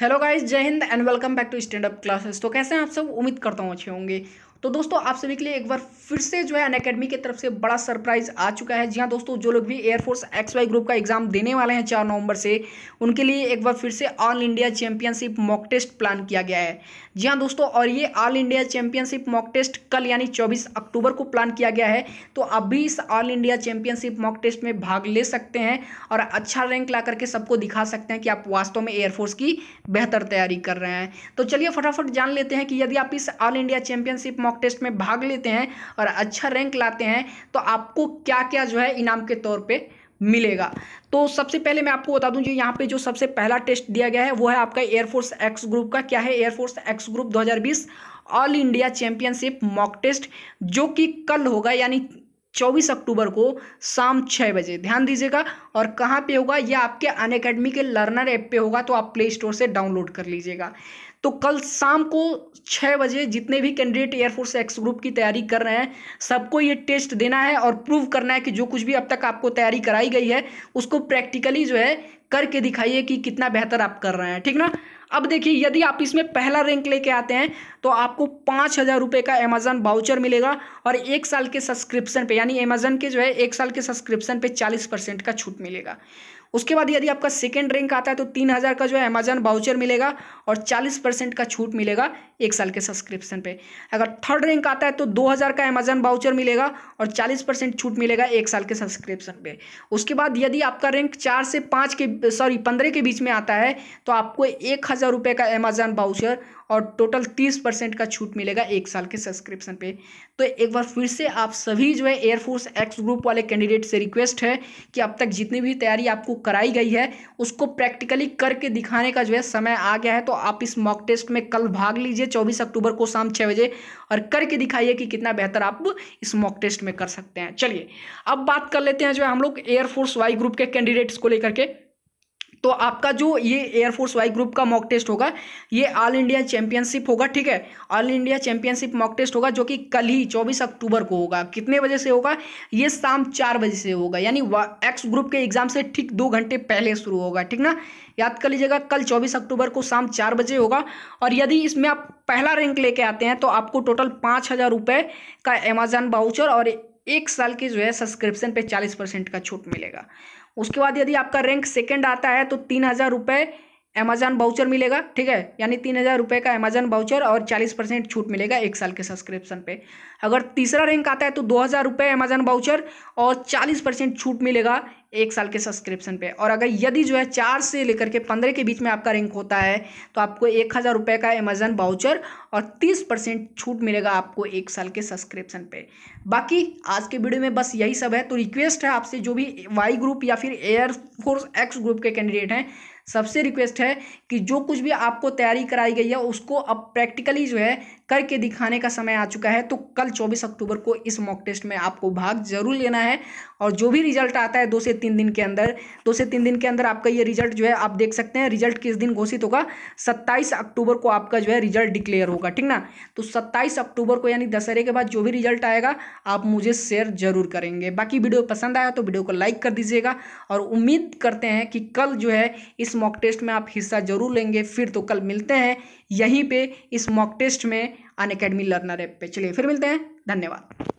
hello guys जय Hind and welcome back to stand up classes तो कैसे हैं आप सब उम्मीद करता हूँ अच्छे होंगे तो दोस्तों आप सभी के लिए एक बार फिर से जो है अन अकेडमी की तरफ से बड़ा सरप्राइज आ चुका है जी हाँ दोस्तों जो लोग भी एयरफोर्स एक्स वाई ग्रुप का एग्जाम देने वाले हैं चार नवंबर से उनके लिए एक बार फिर से all India championship mock test plan किया गया है जी हाँ दोस्तों और ये all India championship mock test कल यानी चौबीस अक्टूबर को प्लान किया गया है तो आप भी इस all India championship mock test में भाग ले सकते हैं और अच्छा रैंक ला करके सबको दिखा सकते हैं कि आप वास्तव में एयरफोर्स की बेहतर तैयारी कर रहे हैं तो चलिए फटाफट जान लेते हैं कि यदि आप इस all India championship mock mock test में भाग लेते हैं और अच्छा रैंक लाते हैं तो आपको क्या क्या जो है इनाम के तौर पर मिलेगा तो सबसे पहले मैं आपको बता दूं जी यहाँ पे जो सबसे पहला टेस्ट दिया गया है वो है आपका एयरफोर्स एक्स ग्रुप का क्या है air force X group 2020 all India championship mock test जो कि कल होगा यानी 24 अक्टूबर को शाम छः बजे ध्यान दीजिएगा और कहाँ पे होगा यह आपके अन के लर्नर ऐप पर होगा तो आप प्ले स्टोर से डाउनलोड कर लीजिएगा तो कल शाम को छः बजे जितने भी कैंडिडेट एयरफोर्स एक्स ग्रुप की तैयारी कर रहे हैं सबको ये टेस्ट देना है और प्रूव करना है कि जो कुछ भी अब तक आपको तैयारी कराई गई है उसको प्रैक्टिकली जो है करके दिखाइए कि कितना बेहतर आप कर रहे हैं ठीक ना अब देखिए यदि आप इसमें पहला रैंक लेके आते हैं तो आपको पाँच हज़ार रुपये का अमेज़न बाउचर मिलेगा और एक साल के सब्सक्रिप्शन पे यानी अमेज़न के जो है एक साल के सब्सक्रिप्शन पे चालीस परसेंट का छूट मिलेगा उसके बाद यदि आपका सेकेंड रैंक आता है तो तीन हज़ार का जो है अमेजन बाउचर मिलेगा और चालीस परसेंट का छूट मिलेगा एक साल के सब्सक्रिप्शन पे अगर थर्ड रैंक आता है तो दो हज़ार का अमेजन बाउचर मिलेगा और चालीस परसेंट छूट मिलेगा एक साल के सब्सक्रिप्शन पे उसके बाद यदि आपका रैंक चार से पाँच के सॉरी पंद्रह के बीच में आता है तो आपको एक हज़ार रुपये का अमेज़ान बाउचर और टोटल तीस परसेंट का छूट मिलेगा एक साल के सब्सक्रिप्शन पे तो एक बार फिर से आप सभी जो है एयरफोर्स एक्स ग्रुप वाले कैंडिडेट से रिक्वेस्ट है कि अब तक जितनी भी तैयारी आपको कराई गई है उसको प्रैक्टिकली करके दिखाने का जो है समय आ गया है तो आप इस मॉक टेस्ट में कल भाग लीजिए चौबीस अक्टूबर को शाम छः बजे और करके दिखाइए कि कितना बेहतर आप इस मॉक टेस्ट में कर सकते हैं चलिए अब बात कर लेते हैं जो है हम लोग एयरफोर्स वाई ग्रुप के कैंडिडेट्स को लेकर के तो आपका जो ये एयरफोर्स वाई ग्रुप का मॉक टेस्ट होगा ये ऑल इंडिया चैंपियनशिप होगा ठीक है all India championship mock test होगा जो कि कल ही चौबीस अक्टूबर को होगा कितने बजे से होगा ये शाम चार बजे से होगा यानी एक्स ग्रुप के एग्जाम से ठीक दो घंटे पहले शुरू होगा ठीक ना याद कर लीजिएगा कल चौबीस अक्टूबर को शाम चार बजे होगा और यदि इसमें आप पहला रैंक लेके आते हैं तो आपको टोटल पाँच हज़ार रुपये का अमेजन बाउचर और एक साल की जो है सब्सक्रिप्शन पे चालीस परसेंट का छूट मिलेगा उसके बाद यदि आपका रैंक सेकंड आता है तो तीन हज़ार रुपये अमेजन बाउचर मिलेगा ठीक है यानी तीन हज़ार रुपये का अमेजन बाउचर और चालीस परसेंट छूट मिलेगा एक साल के सब्सक्रिप्शन पे अगर तीसरा रैंक आता है तो दो हज़ार रुपये अमेजन बाउचर और चालीस परसेंट छूट मिलेगा एक साल के सब्सक्रिप्शन पे और अगर यदि जो है चार से लेकर के पंद्रह के बीच में आपका रैंक होता है तो आपको एक हज़ार रुपये का अमेजन बाउचर और तीस परसेंट छूट मिलेगा आपको एक साल के सब्सक्रिप्शन पे बाकी आज के वीडियो में बस यही सब है तो रिक्वेस्ट है आपसे जो भी वाई ग्रुप या फिर एयर फोर्स एक्स ग्रुप के कैंडिडेट हैं सबसे रिक्वेस्ट है कि जो कुछ भी आपको तैयारी कराई गई है उसको अब प्रैक्टिकली जो है करके दिखाने का समय आ चुका है तो कल चौबीस अक्टूबर को इस मॉक टेस्ट में आपको भाग जरूर लेना है और जो भी रिजल्ट आता है दो से तीन दिन के अंदर दो से तीन दिन के अंदर आपका ये रिजल्ट जो है आप देख सकते हैं रिजल्ट किस दिन घोषित होगा सत्ताईस अक्टूबर को आपका जो है रिजल्ट डिक्लेयर होगा ठीक ना तो सत्ताईस अक्टूबर को यानी दशहरे के बाद जो भी रिजल्ट आएगा आप मुझे शेयर जरूर करेंगे बाकी वीडियो पसंद आया तो वीडियो को लाइक कर दीजिएगा और उम्मीद करते हैं कि कल जो है इस मॉक टेस्ट में आप हिस्सा जरूर लेंगे फिर तो कल मिलते हैं यहीं पर इस मॉक टेस्ट में अन अकेडमी लर्नर पे चलिए फिर मिलते हैं धन्यवाद